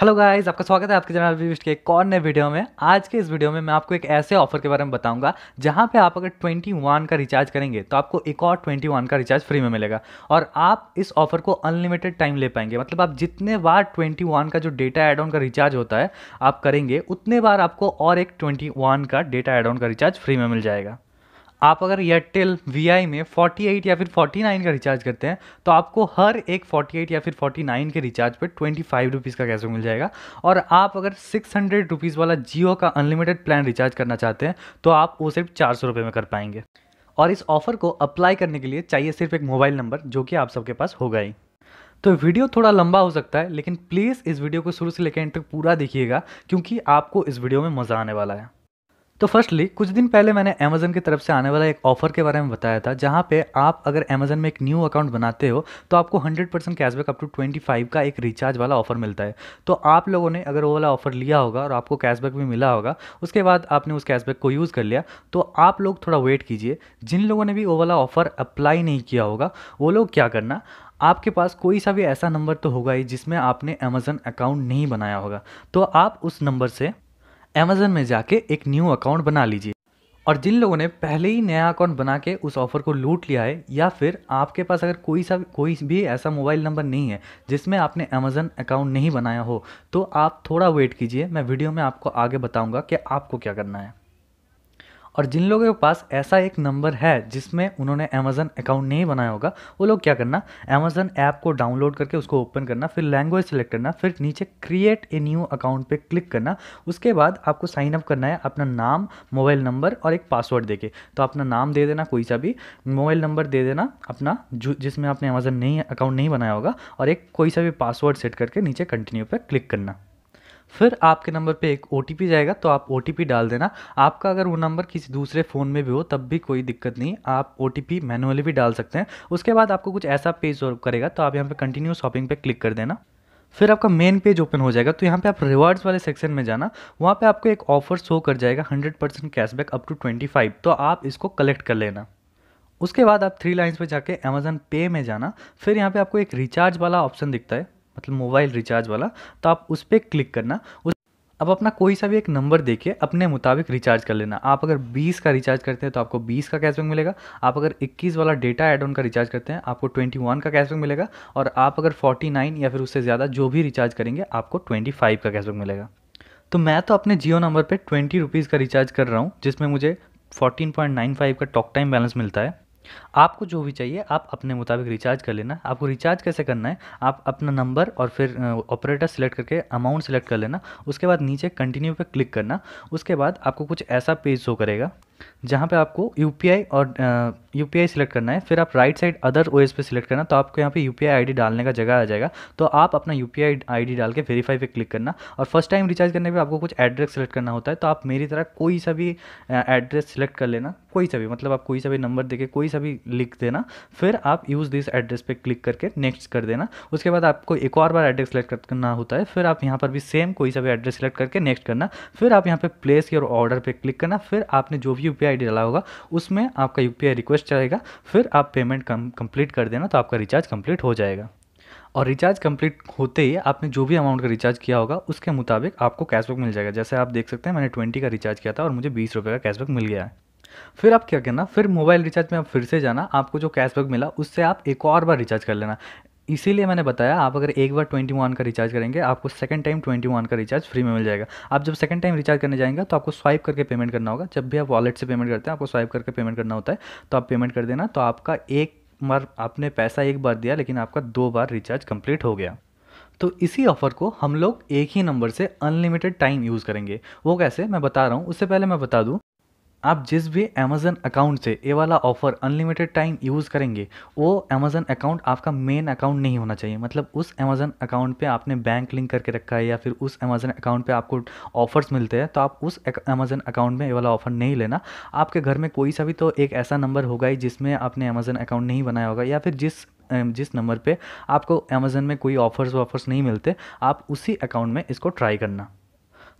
hello guys आपका स्वागत है आपके चैनल विविस्ट के एक और नए वीडियो में आज के इस वीडियो में मैं आपको एक ऐसे ऑफर के बारे में बताऊंगा जहां पे आप अगर 21 का रिचार्ज करेंगे तो आपको एक और 21 का रिचार्ज फ्री में मिलेगा और आप इस ऑफर को अनलिमिटेड टाइम ले पाएंगे मतलब आप जितने बार ट्वेंटी का जो डेटा एड ऑन का रिचार्ज होता है आप करेंगे उतने बार आपको और एक ट्वेंटी का डेटा एड ऑन का रिचार्ज फ्री में मिल जाएगा आप अगर एयरटेल वी में 48 या फिर 49 का रिचार्ज करते हैं तो आपको हर एक 48 या फिर 49 के रिचार्ज पर ट्वेंटी फाइव रुपीज़ का कैसे मिल जाएगा और आप अगर सिक्स हंड्रेड रुपीज़ वाला जियो का अनलिमिटेड प्लान रिचार्ज करना चाहते हैं तो आप वो सिर्फ चार सौ रुपये में कर पाएंगे और इस ऑफ़र को अप्लाई करने के लिए चाहिए सिर्फ एक मोबाइल नंबर जो कि आप सबके पास होगा ही तो वीडियो थोड़ा लंबा हो सकता है लेकिन प्लीज़ इस वीडियो को शुरू से लेकर एंड तक पूरा देखिएगा क्योंकि आपको इस वीडियो में मज़ा आने वाला है तो फर्स्टली कुछ दिन पहले मैंने अमेजन की तरफ से आने वाला एक ऑफर के बारे में बताया था जहाँ पे आप अगर अमेजन में एक न्यू अकाउंट बनाते हो तो आपको 100 परसेंट कैशबैक अप टू 25 का एक रिचार्ज वाला ऑफर मिलता है तो आप लोगों ने अगर वो वाला ऑफर लिया होगा और आपको कैशबैक भी मिला होगा उसके बाद आपने उस कैशबैक को यूज़ कर लिया तो आप लोग थोड़ा वेट कीजिए जिन लोगों ने भी वो वाला ऑफर अप्लाई नहीं किया होगा वो लोग क्या करना आपके पास कोई सा भी ऐसा नंबर तो होगा ही जिसमें आपने अमेज़न अकाउंट नहीं बनाया होगा तो आप उस नंबर से अमेज़न में जाके एक न्यू अकाउंट बना लीजिए और जिन लोगों ने पहले ही नया अकाउंट बना के उस ऑफ़र को लूट लिया है या फिर आपके पास अगर कोई सा कोई भी ऐसा मोबाइल नंबर नहीं है जिसमें आपने अमेज़न अकाउंट नहीं बनाया हो तो आप थोड़ा वेट कीजिए मैं वीडियो में आपको आगे बताऊँगा कि आपको क्या करना है और जिन लोगों के पास ऐसा एक नंबर है जिसमें उन्होंने अमेज़न अकाउंट नहीं बनाया होगा वो लोग क्या करना अमेज़न ऐप को डाउनलोड करके उसको ओपन करना फिर लैंग्वेज सेलेक्ट करना फिर नीचे क्रिएट ए न्यू अकाउंट पे क्लिक करना उसके बाद आपको साइन अप करना है अपना नाम मोबाइल नंबर और एक पासवर्ड दे तो अपना नाम दे देना कोई सा भी मोबाइल नंबर दे देना अपना जो जिसमें आपने अमेज़न नहीं अकाउंट नहीं बनाया होगा और एक कोई सा भी पासवर्ड सेट करके नीचे कंटिन्यू पर क्लिक करना फिर आपके नंबर पे एक ओ जाएगा तो आप ओ डाल देना आपका अगर वो नंबर किसी दूसरे फ़ोन में भी हो तब भी कोई दिक्कत नहीं आप ओ मैनुअली भी डाल सकते हैं उसके बाद आपको कुछ ऐसा पेज करेगा तो आप यहाँ पर कंटिन्यू शॉपिंग पर क्लिक कर देना फिर आपका मेन पेज ओपन हो जाएगा तो यहाँ पे आप रिवार्ड्स वाले सेक्शन में जाना वहाँ पे आपको एक ऑफर शो कर जाएगा 100 परसेंट कैशबैक अप टू 25 तो आप इसको कलेक्ट कर लेना उसके बाद आप थ्री लाइन्स पे जाके अमेज़न पे में जाना फिर यहाँ पे आपको एक रिचार्ज वाला ऑप्शन दिखता है मतलब मोबाइल रिचार्ज वाला तो आप उस पर क्लिक करना उस अब अपना कोई सा भी एक नंबर देके अपने मुताबिक रिचार्ज कर लेना आप अगर 20 का रिचार्ज करते हैं तो आपको 20 का कैशबैक मिलेगा आप अगर 21 वाला डेटा ऐड ऑन का रिचार्ज करते हैं आपको 21 का कैशबैक मिलेगा और आप अगर 49 या फिर उससे ज़्यादा जो भी रिचार्ज करेंगे आपको 25 का कैशबैक मिलेगा तो मैं तो अपने जियो नंबर पर ट्वेंटी रुपीज़ का रिचार्ज कर रहा हूँ जिसमें मुझे 14.95 का टॉक टाइम बैलेंस मिलता है आपको जो भी चाहिए आप अपने मुताबिक रिचार्ज कर लेना आपको रिचार्ज कैसे करना है आप अपना नंबर और फिर ऑपरेटर सेलेक्ट करके अमाउंट सेलेक्ट कर लेना उसके बाद नीचे कंटिन्यू पे क्लिक करना उसके बाद आपको कुछ ऐसा पेज शो करेगा जहाँ पे आपको यू और यू पी सिलेक्ट करना है फिर आप राइट साइड अदर ओ पे सिलेक्ट करना तो आपको यहाँ पे यू पी डालने का जगह आ जाएगा तो आप अपना यू पी आई डाल के वेरीफाई पे क्लिक करना और फर्स्ट टाइम रिचार्ज करने पे आपको कुछ एड्रेस सिलेक्ट करना होता है तो आप मेरी तरह कोई सा भी एड्रेस सिलेक्ट कर लेना कोई सा भी मतलब आप कोई सा भी नंबर देके कोई सा भी लिख देना फिर आप यूज़ दिस एड्रेस पर क्लिक करके नेक्स्ट कर देना उसके बाद आपको एक और बार एड्रेस सेलेक्ट करना होता है फिर आप यहाँ पर भी सेम कोई सा भी एड्रेस सेलेक्ट करके नेक्स्ट करना फिर आप यहाँ पर प्लेस योर ऑर्डर पर क्लिक करना फिर आपने जो भी यू पी डाला होगा उसमें आपका यू रिक्वेस्ट चलेगा फिर आप पेमेंट कंप्लीट कर देना तो आपका रिचार्ज कंप्लीट हो जाएगा और रिचार्ज कंप्लीट होते ही आपने जो भी अमाउंट का रिचार्ज किया होगा उसके मुताबिक आपको कैशबैक मिल जाएगा जैसे आप देख सकते हैं मैंने ट्वेंटी का रिचार्ज किया था और मुझे बीस रुपये का कैशबैक मिल गया है फिर आप क्या करना फिर मोबाइल रिचार्ज में आप फिर से जाना आपको जो कैशबैक मिला उससे आप एक और बार रिचार्ज कर लेना इसीलिए मैंने बताया आप अगर एक बार ट्वेंटी वन का रिचार्ज करेंगे आपको सेकंड टाइम ट्वेंटी वन का रिचार्ज फ्री में मिल जाएगा आप जब सेकंड टाइम रिचार्ज करने जाएंगे तो आपको स्वाइप करके पेमेंट करना होगा जब भी आप वॉलेट से पेमेंट करते हैं आपको स्वाइप करके पेमेंट करना होता है तो आप पेमेंट कर देना तो आपका एक बार आपने पैसा एक बार दिया लेकिन आपका दो बार रिचार्ज कंप्लीट हो गया तो इसी ऑफ़र को हम लोग एक ही नंबर से अनलिमिटेड टाइम यूज़ करेंगे वो कैसे मैं बता रहा हूँ उससे पहले मैं बता दूँ आप जिस भी अमेज़न अकाउंट से ये वाला ऑफ़र अनलिमिटेड टाइम यूज़ करेंगे वो अमेज़न अकाउंट आपका मेन अकाउंट नहीं होना चाहिए मतलब उस अमेज़न अकाउंट पे आपने बैंक लिंक करके रखा है या फिर उस अमेज़न अकाउंट पे आपको ऑफ़र्स मिलते हैं तो आप उस अमेज़न अकाउंट में ये वाला ऑफ़र नहीं लेना आपके घर में कोई सा भी तो एक ऐसा नंबर होगा ही जिसमें आपने अमेज़न अकाउंट नहीं बनाया होगा या फिर जिस जिस नंबर पर आपको अमेज़न में कोई ऑफ़र्स वाफर्स नहीं मिलते आप उसी अकाउंट में इसको ट्राई करना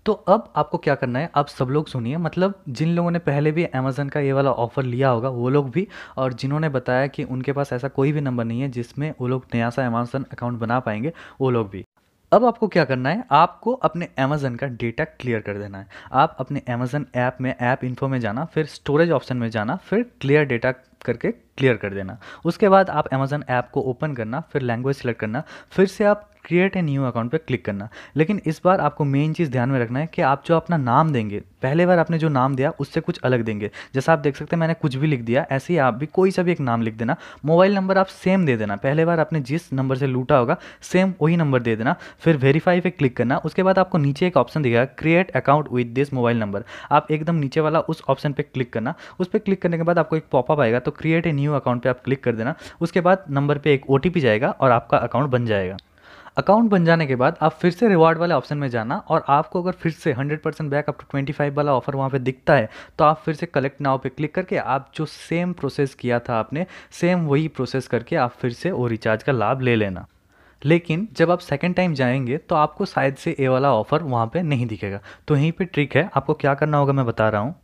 तो अब आपको क्या करना है आप सब लोग सुनिए मतलब जिन लोगों ने पहले भी अमेज़न का ये वाला ऑफ़र लिया होगा वो लोग भी और जिन्होंने बताया कि उनके पास ऐसा कोई भी नंबर नहीं है जिसमें वो लोग नया सा अमेज़न अकाउंट बना पाएंगे वो लोग भी अब आपको क्या करना है आपको अपने अमेज़न का डेटा क्लियर कर देना है आप अपने अमेज़न ऐप में ऐप इन्फो में जाना फिर स्टोरेज ऑप्शन में जाना फिर क्लियर डेटा करके क्लियर कर देना उसके बाद आप अमेज़न ऐप को ओपन करना फिर लैंग्वेज सेलेक्ट करना फिर से आप क्रिएट ए न्यू अकाउंट पे क्लिक करना लेकिन इस बार आपको मेन चीज़ ध्यान में रखना है कि आप जो अपना नाम देंगे पहले बार आपने जो नाम दिया उससे कुछ अलग देंगे जैसा आप देख सकते हैं मैंने कुछ भी लिख दिया ऐसे ही आप भी कोई सा भी एक नाम लिख देना मोबाइल नंबर आप सेम दे देना पहले बार आपने जिस नंबर से लूटा होगा सेम वही नंबर दे देना फिर वेरीफाई पे क्लिक करना उसके बाद आपको नीचे एक ऑप्शन दिखेगा create account with this mobile number आप एकदम नीचे वाला उस ऑप्शन पर क्लिक करना उस पर क्लिक करने के बाद आपको एक पॉपअप आएगा तो क्रिएट ए न्यू अकाउंट पर आप क्लिक कर देना उसके बाद नंबर पर एक ओ जाएगा और आपका अकाउंट बन जाएगा अकाउंट बन जाने के बाद आप फिर से रिवॉर्ड वाले ऑप्शन में जाना और आपको अगर फिर से 100 percent back up to twenty five वाला ऑफर वहाँ पे दिखता है तो आप फिर से कलेक्ट नाव पे क्लिक करके आप जो सेम प्रोसेस किया था आपने सेम वही प्रोसेस करके आप फिर से वो रिचार्ज का लाभ ले लेना लेकिन जब आप सेकेंड टाइम जाएंगे तो आपको शायद से ए वाला ऑफर वहाँ पर नहीं दिखेगा तो यहीं पर ट्रिक है आपको क्या करना होगा मैं बता रहा हूँ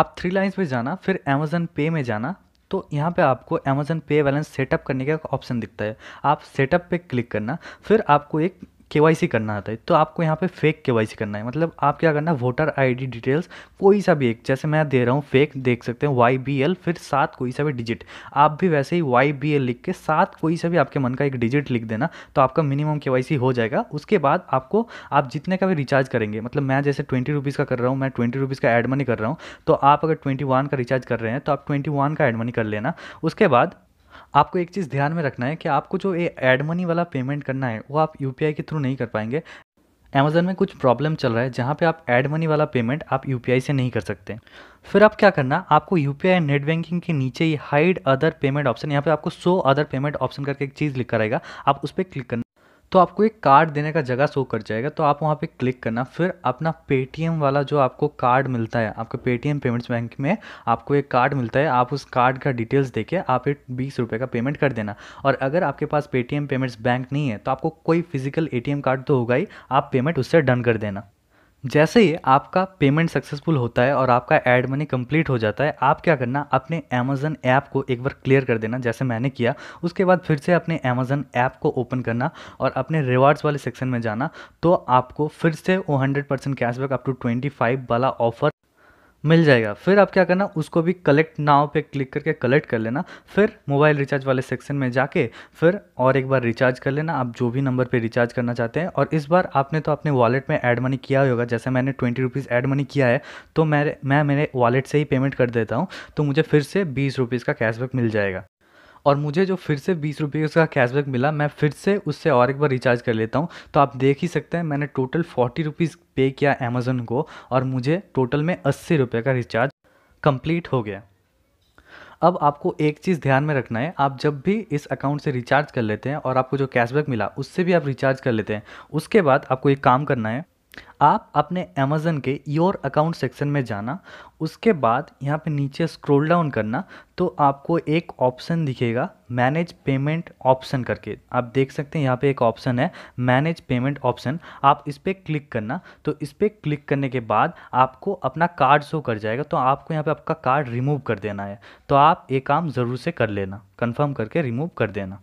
आप थ्री लाइन्स पे जाना फिर अमेजन पे में जाना तो यहाँ पे आपको अमेज़न पे बैलेंस सेटअप करने का ऑप्शन दिखता है आप सेटअप पे क्लिक करना फिर आपको एक के करना आता है तो आपको यहाँ पे फेक के करना है मतलब आप क्या करना है वोटर आईडी डिटेल्स कोई सा भी एक जैसे मैं दे रहा हूँ फेक देख सकते हैं वाई बी एल फिर सात कोई सा भी डिजिट आप भी वैसे ही वाई बी एल लिख के सात कोई सा भी आपके मन का एक डिजिट लिख देना तो आपका मिनिमम के हो जाएगा उसके बाद आपको आप जितने का भी रिचार्ज करेंगे मतलब मैं जैसे ट्वेंटी रुपीज़ का कर रहा हूँ मैं ट्वेंटी रुपीज़ का एड मनी कर रहा हूँ तो आप अगर ट्वेंटी वन का रिचार्ज कर रहे हैं तो आप ट्वेंटी वन का एड मनी कर लेना उसके बाद आपको एक चीज़ ध्यान में रखना है कि आपको जो ये एड मनी वाला पेमेंट करना है वो आप यू के थ्रू नहीं कर पाएंगे अमेज़न में कुछ प्रॉब्लम चल रहा है जहाँ पे आप एड मनी वाला पेमेंट आप यू से नहीं कर सकते फिर आप क्या करना आपको यू पी नेट बैंकिंग के नीचे ही हाइड अदर पेमेंट ऑप्शन यहाँ पे आपको सो अदर पेमेंट ऑप्शन करके एक चीज़ लिख कर रहेगा आप उस पर क्लिक करना तो आपको एक कार्ड देने का जगह शो कर जाएगा तो आप वहाँ पे क्लिक करना फिर अपना पेटीएम वाला जो आपको कार्ड मिलता है आपके पेटीएम पेमेंट्स बैंक में आपको एक कार्ड मिलता है आप उस कार्ड का डिटेल्स देके आप एक बीस रुपये का पेमेंट कर देना और अगर आपके पास पेटीएम पेमेंट्स बैंक नहीं है तो आपको कोई फिजिकल ए कार्ड तो होगा ही आप पेमेंट उससे डन कर देना जैसे ही आपका पेमेंट सक्सेसफुल होता है और आपका एड मनी कंप्लीट हो जाता है आप क्या करना अपने अमेज़न ऐप को एक बार क्लियर कर देना जैसे मैंने किया उसके बाद फिर से अपने अमेज़न ऐप को ओपन करना और अपने रिवार्ड्स वाले सेक्शन में जाना तो आपको फिर से वो hundred percent cashback up to twenty five वाला ऑफर मिल जाएगा फिर आप क्या करना उसको भी कलेक्ट नाव पे क्लिक करके कलेक्ट कर लेना फिर मोबाइल रिचार्ज वाले सेक्शन में जाके फिर और एक बार रिचार्ज कर लेना आप जो भी नंबर पे रिचार्ज करना चाहते हैं और इस बार आपने तो अपने वॉलेट में ऐड मनी किया होगा जैसे मैंने ट्वेंटी रुपीज़ ऐड मनी किया है तो मैं मैं मेरे वॉलेट से ही पेमेंट कर देता हूँ तो मुझे फिर से बीस रुपीज़ का कैशबैक मिल जाएगा और मुझे जो फिर से बीस रुपये उसका कैशबैक मिला मैं फिर से उससे और एक बार रिचार्ज कर लेता हूँ तो आप देख ही सकते हैं मैंने टोटल फोर्टी रुपीज़ पे किया अमेज़ोन को और मुझे टोटल में अस्सी रुपये का रिचार्ज कंप्लीट हो गया अब आपको एक चीज़ ध्यान में रखना है आप जब भी इस अकाउंट से रिचार्ज कर लेते हैं और आपको जो कैशबैक मिला उससे भी आप रिचार्ज कर लेते हैं उसके बाद आपको एक काम करना है आप अपने अमेज़न के योर अकाउंट सेक्शन में जाना उसके बाद यहाँ पे नीचे स्क्रॉल डाउन करना तो आपको एक ऑप्शन दिखेगा मैनेज पेमेंट ऑप्शन करके आप देख सकते हैं यहाँ पे एक ऑप्शन है मैनेज पेमेंट ऑप्शन आप इस पर क्लिक करना तो इस पर क्लिक करने के बाद आपको अपना कार्ड शो कर जाएगा तो आपको यहाँ पे आपका कार्ड रिमूव कर देना है तो आप ये काम ज़रूर से कर लेना कन्फर्म करके रिमूव कर देना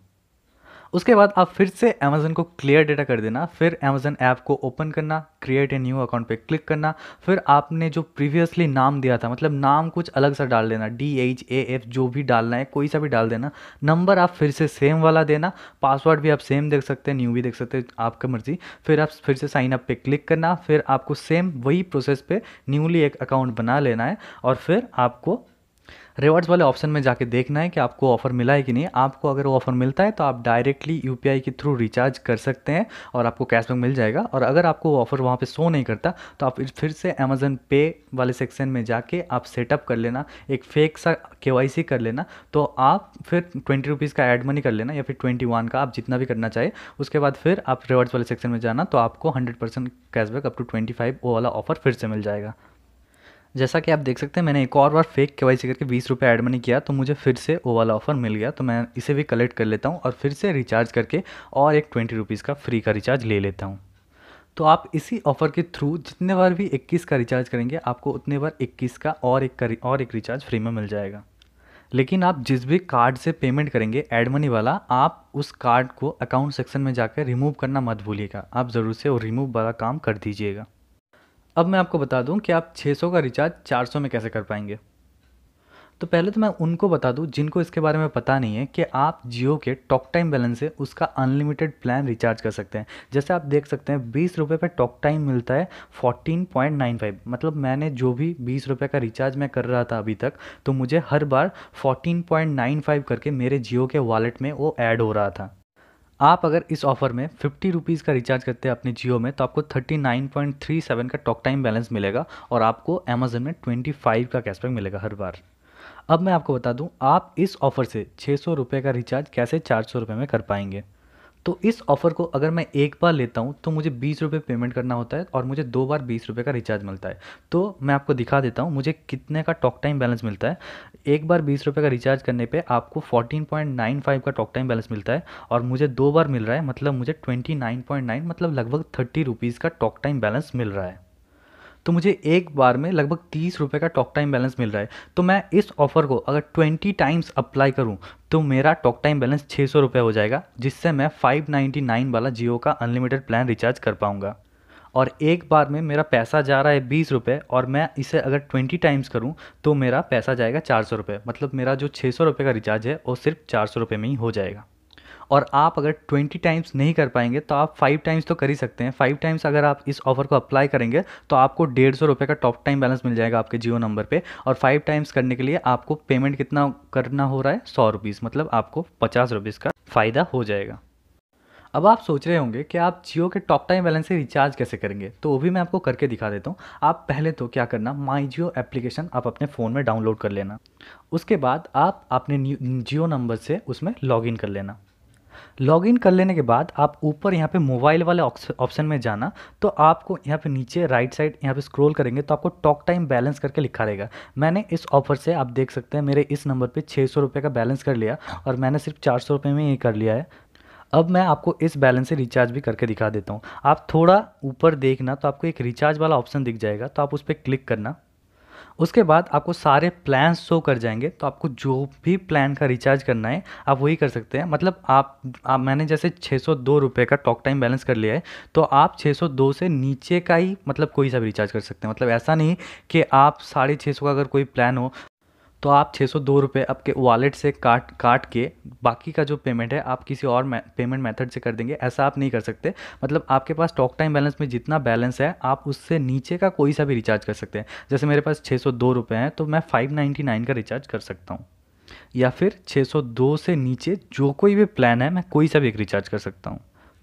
उसके बाद आप फिर से अमेजन को क्लियर डेटा कर देना फिर अमेजन ऐप को ओपन करना क्रिएट ए न्यू अकाउंट पे क्लिक करना फिर आपने जो प्रीवियसली नाम दिया था मतलब नाम कुछ अलग सा डाल देना डी एच ए एफ जो भी डालना है कोई सा भी डाल देना नंबर आप फिर से सेम वाला देना पासवर्ड भी आप सेम देख सकते हैं न्यू भी देख सकते हैं आपका मर्जी फिर आप फिर से साइन अप पे क्लिक करना फिर आपको सेम वही प्रोसेस पे न्यूली एक अकाउंट बना लेना है और फिर आपको रिवार्ड्स वाले ऑप्शन में जाके देखना है कि आपको ऑफर मिला है कि नहीं आपको अगर वो ऑफर मिलता है तो आप डायरेक्टली यू के थ्रू रिचार्ज कर सकते हैं और आपको कैशबैक मिल जाएगा और अगर आपको वो ऑफर वहाँ पर शो नहीं करता तो आप फिर से अमेजन पे वाले सेक्शन में जाके आप सेटअप कर लेना एक फेक सा के कर लेना तो आप फिर ट्वेंटी रुपीज़ का एड मनी कर लेना या फिर ट्वेंटी वन का आप जितना भी करना चाहिए उसके बाद फिर आप रिवार्ड्स वाले सेक्शन में जाना तो आपको hundred percent cashback up to twenty five वो वाला ऑफर फिर से मिल जाएगा जैसा कि आप देख सकते हैं मैंने एक और बार फेक के वाई सी करके बीस रुपये ऐड मनी किया तो मुझे फिर से वो वाला ऑफर मिल गया तो मैं इसे भी कलेक्ट कर लेता हूँ और फिर से रिचार्ज करके और एक ट्वेंटी रुपीज़ का फ्री का रिचार्ज ले लेता हूँ तो आप इसी ऑफ़र के थ्रू जितने बार भी 21 का रिचार्ज करेंगे आपको उतने बार 21 का और एक का और एक रिचार्ज फ्री में मिल जाएगा लेकिन आप जिस भी कार्ड से पेमेंट करेंगे एड मनी वाला आप उस कार्ड को अकाउंट सेक्शन में जाकर रिमूव करना मत भूलिएगा आप ज़रूर से वो रिमूव वाला काम कर दीजिएगा अब मैं आपको बता दूं कि आप 600 का रिचार्ज 400 में कैसे कर पाएंगे तो पहले तो मैं उनको बता दूं जिनको इसके बारे में पता नहीं है कि आप जियो के टॉक टाइम बैलेंस से उसका अनलिमिटेड प्लान रिचार्ज कर सकते हैं जैसे आप देख सकते हैं बीस रुपये पर टॉक टाइम मिलता है फोर्टीन पॉइंट नाइन फाइव मतलब मैंने जो भी बीस रुपये का रिचार्ज मैं कर रहा था अभी तक तो मुझे हर बार फोर्टीन पॉइंट नाइन फाइव करके मेरे जियो के वॉलेट में वो ऐड हो रहा था आप अगर इस ऑफ़र में फिफ्टी रुपीज़ का रिचार्ज करते हैं अपने जियो में तो आपको thirty nine point three seven का टॉक टाइम बैलेंस मिलेगा और आपको अमेजन में ट्वेंटी फाइव का कैशबैक मिलेगा हर बार अब मैं आपको बता दूं आप इस ऑफ़र से छः सौ रुपये का रिचार्ज कैसे चार सौ रुपये में कर पाएंगे तो इस ऑफ़र को अगर मैं एक बार लेता हूँ तो मुझे बीस रुपये पेमेंट करना होता है और मुझे दो बार बीस रुपये का रिचार्ज मिलता है तो मैं आपको दिखा देता हूँ मुझे कितने का टॉक टाइम बैलेंस मिलता है एक बार बीस रुपये का रिचार्ज करने पे आपको फोर्टीन पॉइंट नाइन फाइव का टॉक टाइम बैलेंस मिलता है और मुझे दो बार मिल रहा है मतलब मुझे ट्वेंटी नाइन पॉइंट नाइन मतलब लगभग थर्टी रुपीज़ का टॉक टाइम बैलेंस मिल रहा है तो मुझे एक बार में लगभग तीस रुपये का टॉक टाइम बैलेंस मिल रहा है तो मैं इस ऑफ़र को अगर ट्वेंटी टाइम्स अप्लाई करूँ तो मेरा टॉक टाइम बैलेंस छः सौ रुपये हो जाएगा जिससे मैं फाइव नाइन्टी नाइन वाला जियो का अनलिमिटेड प्लान रिचार्ज कर पाऊँगा और एक बार में मेरा पैसा जा रहा है बीस रुपये और मैं इसे अगर ट्वेंटी टाइम्स करूँ तो मेरा पैसा जाएगा चार सौ रुपये मतलब मेरा जो छः सौ रुपये का रिचार्ज है वो सिर्फ चार सौ रुपये में ही हो जाएगा और आप अगर ट्वेंटी टाइम्स नहीं कर पाएंगे तो आप फाइव टाइम्स तो कर ही सकते हैं फाइव टाइम्स अगर आप इस ऑफर को अप्लाई करेंगे तो आपको डेढ़ सौ रुपये का टॉप टाइम बैलेंस मिल जाएगा आपके जियो नंबर पर और फाइव टाइम्स करने के लिए आपको पेमेंट कितना करना हो रहा है सौ रुपीज़ मतलब आपको पचास रुपीज़ का फ़ायदा हो जाएगा अब आप सोच रहे होंगे कि आप जियो के टॉप टाइम बैलेंस से रिचार्ज कैसे करेंगे तो वो भी मैं आपको करके दिखा देता हूँ आप पहले तो क्या करना माई जियो एप्लीकेशन आप अपने फ़ोन में डाउनलोड कर लेना उसके बाद आप अपने जियो नंबर से उसमें लॉग कर लेना लॉग इन कर लेने के बाद आप ऊपर यहाँ पे मोबाइल वाले ऑप्शन में जाना तो आपको यहाँ पे नीचे राइट साइड यहाँ पे स्क्रॉल करेंगे तो आपको टॉक टाइम बैलेंस करके लिखा रहेगा मैंने इस ऑफर से आप देख सकते हैं मेरे इस नंबर पे छः सौ का बैलेंस कर लिया और मैंने सिर्फ चार सौ में ये कर लिया है अब मैं आपको इस बैलेंस से रिचार्ज भी करके दिखा देता हूँ आप थोड़ा ऊपर देखना तो आपको एक रिचार्ज वाला ऑप्शन दिख जाएगा तो आप उस पर क्लिक करना उसके बाद आपको सारे प्लान शो कर जाएंगे तो आपको जो भी प्लान का रिचार्ज करना है आप वही कर सकते हैं मतलब आप, आप मैंने जैसे छः सौ दो रुपये का टॉक टाइम बैलेंस कर लिया है तो आप छः सौ दो से नीचे का ही मतलब कोई सा भी रिचार्ज कर सकते हैं मतलब ऐसा नहीं कि आप साढ़े छः सौ का अगर कोई प्लान हो तो आप छः सौ दो रुपये आपके वॉलेट से काट काट के बाकी का जो पेमेंट है आप किसी और मे, पेमेंट मेथड से कर देंगे ऐसा आप नहीं कर सकते मतलब आपके पास टॉक टाइम बैलेंस में जितना बैलेंस है आप उससे नीचे का कोई सा भी रिचार्ज कर सकते हैं जैसे मेरे पास छः सौ दो रुपये हैं तो मैं फाइव नाइन्टी नाइन का रिचार्ज कर सकता हूँ या फिर छः सौ दो से नीचे जो कोई भी प्लान है मैं कोई सा भी एक रिचार्ज कर सकता हूँ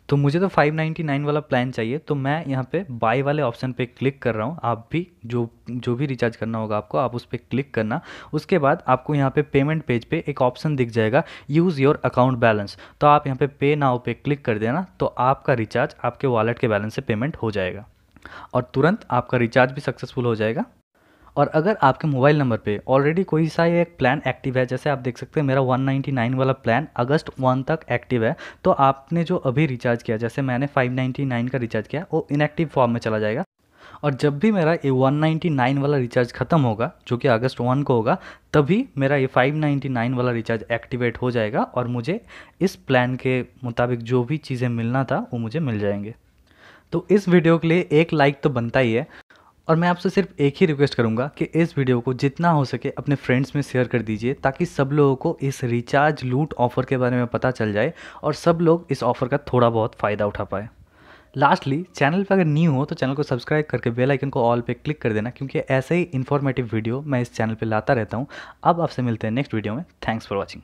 तो मुझे तो 599 वाला प्लान चाहिए तो मैं यहाँ पे बाय वाले ऑप्शन पे क्लिक कर रहा हूँ आप भी जो जो भी रिचार्ज करना होगा आपको आप उस पर क्लिक करना उसके बाद आपको यहाँ पे पेमेंट पेज पे एक ऑप्शन दिख जाएगा यूज़ योर अकाउंट बैलेंस तो आप यहाँ पे पे नाउ पे क्लिक कर देना तो आपका रिचार्ज आपके वॉलेट के बैलेंस से पेमेंट हो जाएगा और तुरंत आपका रिचार्ज भी सक्सेसफुल हो जाएगा और अगर आपके मोबाइल नंबर पे ऑलरेडी कोई सा एक प्लान एक्टिव है जैसे आप देख सकते हैं मेरा 199 वाला प्लान अगस्त वन तक एक्टिव है तो आपने जो अभी रिचार्ज किया जैसे मैंने 599 का रिचार्ज किया वो इनएक्टिव फॉर्म में चला जाएगा और जब भी मेरा ये 199 वाला रिचार्ज ख़त्म होगा जो कि अगस्त वन को होगा तभी मेरा ये 599 वाला रिचार्ज एक्टिवेट हो जाएगा और मुझे इस प्लान के मुताबिक जो भी चीज़ें मिलना था वो मुझे मिल जाएंगे तो इस वीडियो के लिए एक लाइक तो बनता ही है और मैं आपसे सिर्फ एक ही रिक्वेस्ट करूँगा कि इस वीडियो को जितना हो सके अपने फ्रेंड्स में शेयर कर दीजिए ताकि सब लोगों को इस रिचार्ज लूट ऑफ़र के बारे में पता चल जाए और सब लोग इस ऑफ़र का थोड़ा बहुत फ़ायदा उठा पाए लास्टली चैनल पर अगर न्यू हो तो चैनल को सब्सक्राइब करके बेल आइकन को ऑल पे क्लिक कर देना क्योंकि ऐसे ही इन्फॉर्मेटिव वीडियो मैं इस चैनल पे लाता रहता हूँ अब आपसे मिलते हैं नेक्स्ट वीडियो में थैंक्स फॉर वॉचिंग